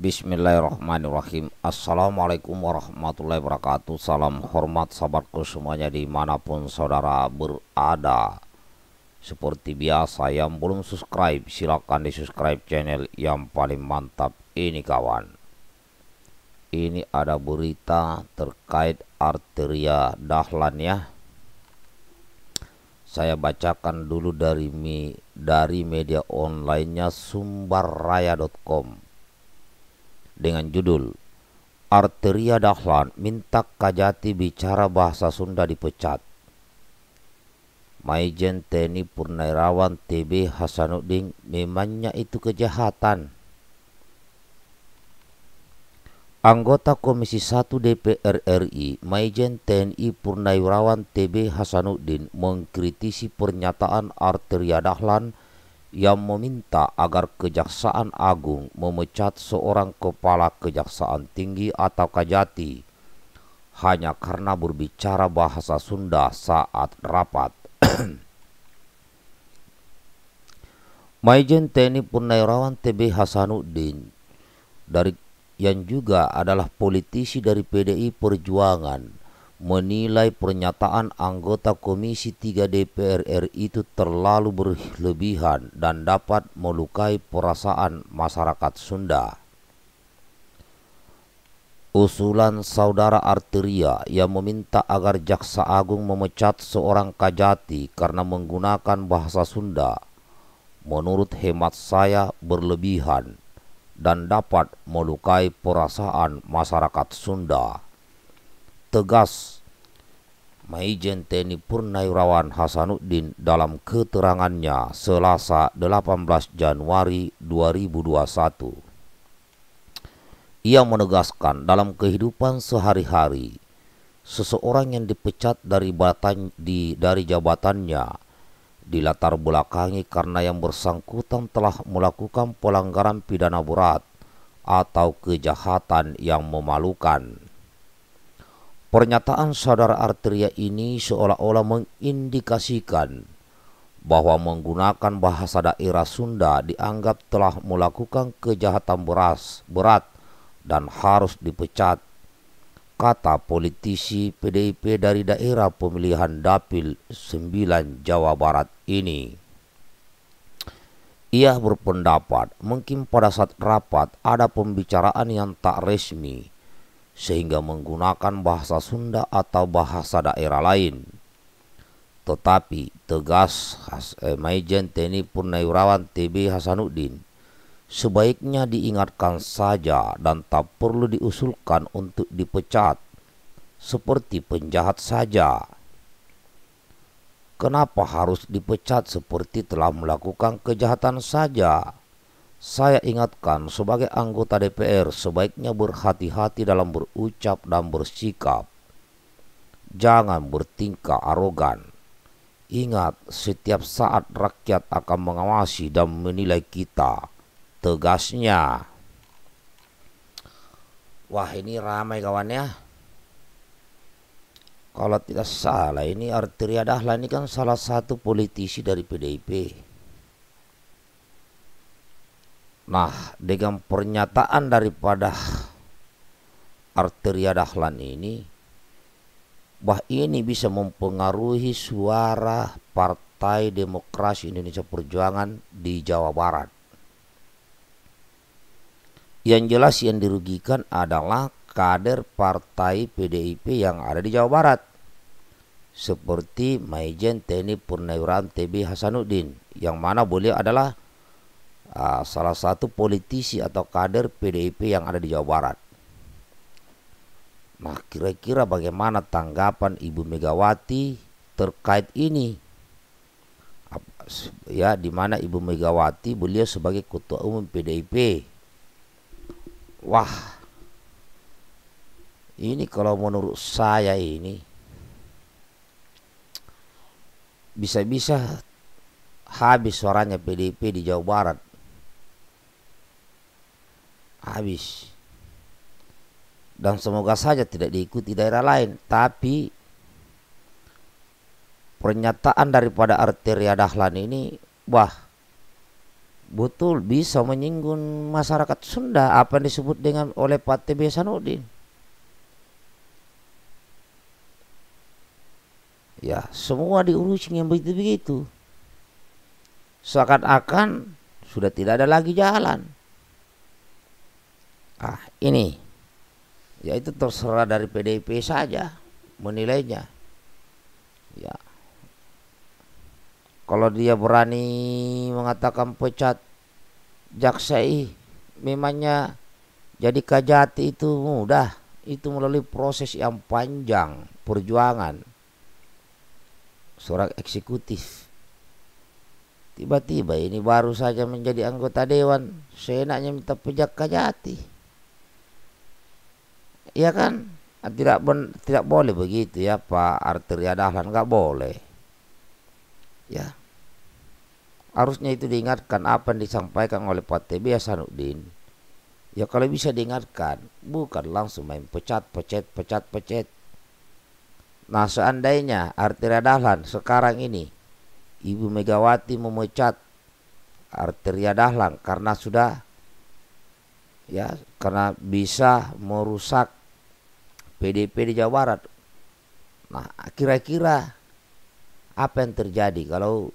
Bismillahirrahmanirrahim Assalamualaikum warahmatullahi wabarakatuh Salam hormat sahabatku semuanya dimanapun saudara berada Seperti biasa yang belum subscribe silahkan di subscribe channel yang paling mantap ini kawan Ini ada berita terkait arteria Dahlan ya saya bacakan dulu dari dari media onlinenya sumbarraya.com dengan judul Arteria Dahlan minta Kajati bicara bahasa Sunda dipecat. Maijen TNI Purnairawan TB Hasanuddin memangnya itu kejahatan. Anggota Komisi 1 DPR RI, Maijen TNI Purnairawan TB Hasanuddin mengkritisi pernyataan Arteria Dahlan yang meminta agar Kejaksaan Agung memecat seorang kepala Kejaksaan Tinggi atau Kajati hanya karena berbicara bahasa Sunda saat rapat. Maijen TNI Purnairawan TB Hasanuddin dari yang juga adalah politisi dari PDI Perjuangan menilai pernyataan anggota Komisi 3 DPR RI itu terlalu berlebihan dan dapat melukai perasaan masyarakat Sunda. Usulan saudara Arteria yang meminta agar Jaksa Agung memecat seorang kajati karena menggunakan bahasa Sunda, menurut hemat saya berlebihan dan dapat melukai perasaan masyarakat Sunda tegas Maijen TNI Purnairawan Hasanuddin dalam keterangannya Selasa 18 Januari 2021. Ia menegaskan dalam kehidupan sehari-hari, seseorang yang dipecat dari, batan, di, dari jabatannya dilatar belakangi karena yang bersangkutan telah melakukan pelanggaran pidana berat atau kejahatan yang memalukan Pernyataan saudara Arteria ini seolah-olah mengindikasikan bahwa menggunakan bahasa daerah Sunda dianggap telah melakukan kejahatan beras, berat dan harus dipecat, kata politisi PDIP dari daerah pemilihan Dapil 9 Jawa Barat ini. Ia berpendapat mungkin pada saat rapat ada pembicaraan yang tak resmi sehingga menggunakan bahasa Sunda atau bahasa daerah lain. Tetapi tegas khas eh, Majen TNI Purnawirawan TB Hasanuddin sebaiknya diingatkan saja dan tak perlu diusulkan untuk dipecat seperti penjahat saja. Kenapa harus dipecat seperti telah melakukan kejahatan saja? Saya ingatkan sebagai anggota DPR sebaiknya berhati-hati dalam berucap dan bersikap. Jangan bertingkah arogan. Ingat, setiap saat rakyat akan mengawasi dan menilai kita. Tegasnya. Wah, ini ramai kawan ya. Kalau tidak salah, ini Arteria Dahlan ini kan salah satu politisi dari PDIP. Nah, dengan pernyataan daripada arteria dahlan ini, bah ini bisa mempengaruhi suara Partai Demokrasi Indonesia Perjuangan di Jawa Barat. Yang jelas yang dirugikan adalah kader partai PDIP yang ada di Jawa Barat seperti Maijen TNI Purnawiran TB Hasanuddin yang mana boleh adalah uh, salah satu politisi atau kader PDIP yang ada di Jawa Barat. Nah, kira-kira bagaimana tanggapan Ibu Megawati terkait ini? Ya, di mana Ibu Megawati beliau sebagai ketua umum PDIP. Wah. Ini kalau menurut saya ini bisa-bisa habis suaranya PDIP di Jawa Barat habis dan semoga saja tidak diikuti daerah lain tapi pernyataan daripada arteria dahlan ini wah betul bisa menyinggung masyarakat Sunda apa yang disebut dengan oleh Pak TB Sanudin ya semua diurusin yang begitu-begitu seakan-akan sudah tidak ada lagi jalan ah ini ya itu terserah dari PDIP saja menilainya ya kalau dia berani mengatakan pecat jaksai memangnya jadi kajati itu mudah itu melalui proses yang panjang perjuangan seorang eksekutif tiba-tiba ini baru saja menjadi anggota dewan seenaknya minta pejak kajati Iya kan tidak ben, tidak boleh begitu ya Pak Arteria ya, Dahlan nggak boleh ya harusnya itu diingatkan apa yang disampaikan oleh Pak TB Hasanuddin ya kalau bisa diingatkan bukan langsung main pecat pecat pecat pecat nah seandainya Arteria ya, Dahlan sekarang ini Ibu Megawati memecat Arteria ya, Dahlan karena sudah ya karena bisa merusak PDP di Jawa Barat. Nah, kira-kira apa yang terjadi kalau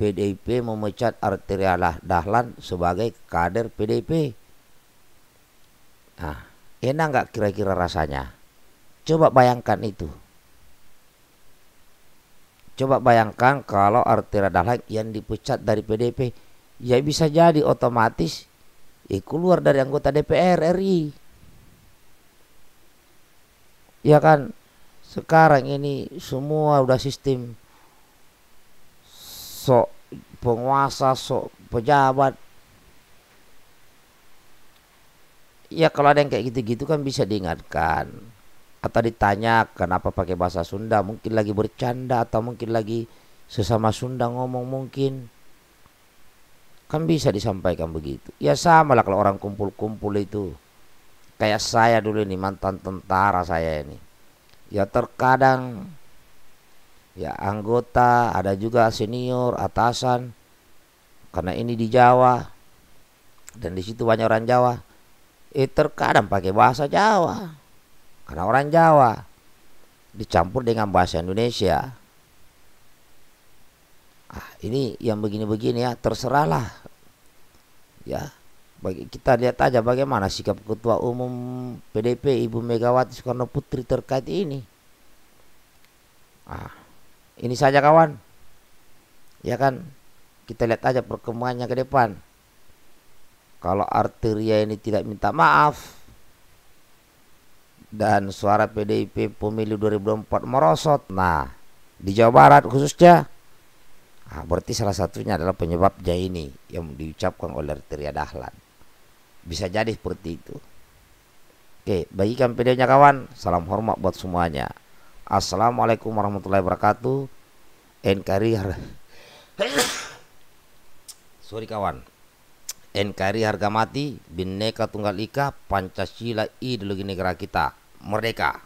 PDIP memecat Arteria Dahlan sebagai kader PDIP? Nah, enak nggak kira-kira rasanya? Coba bayangkan itu. Coba bayangkan kalau Arteria Dahlan yang dipecat dari PDIP, ya bisa jadi otomatis ya keluar dari anggota DPR RI ya kan sekarang ini semua udah sistem sok penguasa sok pejabat ya kalau ada yang kayak gitu-gitu kan bisa diingatkan atau ditanya kenapa pakai bahasa Sunda mungkin lagi bercanda atau mungkin lagi sesama Sunda ngomong mungkin Kan bisa disampaikan begitu. Ya sama lah kalau orang kumpul-kumpul itu. Kayak saya dulu ini mantan tentara saya ini. Ya terkadang ya anggota ada juga senior atasan karena ini di Jawa dan di situ banyak orang Jawa eh terkadang pakai bahasa Jawa karena orang Jawa dicampur dengan bahasa Indonesia ah, ini yang begini-begini ya terserahlah ya bagi kita lihat aja bagaimana sikap ketua umum PDP Ibu Megawati Soekarno Putri terkait ini ah ini saja kawan ya kan kita lihat aja perkembangannya ke depan kalau arteria ini tidak minta maaf dan suara PDIP pemilu empat merosot nah di Jawa Barat khususnya Nah, berarti salah satunya adalah penyebab jaini yang diucapkan oleh Arteria Dahlan. Bisa jadi seperti itu. Oke, bagikan videonya kawan. Salam hormat buat semuanya. Assalamualaikum warahmatullahi wabarakatuh. NKRI Sorry kawan. NKRI harga mati, bineka Tunggal Ika, Pancasila ideologi negara kita. Merdeka.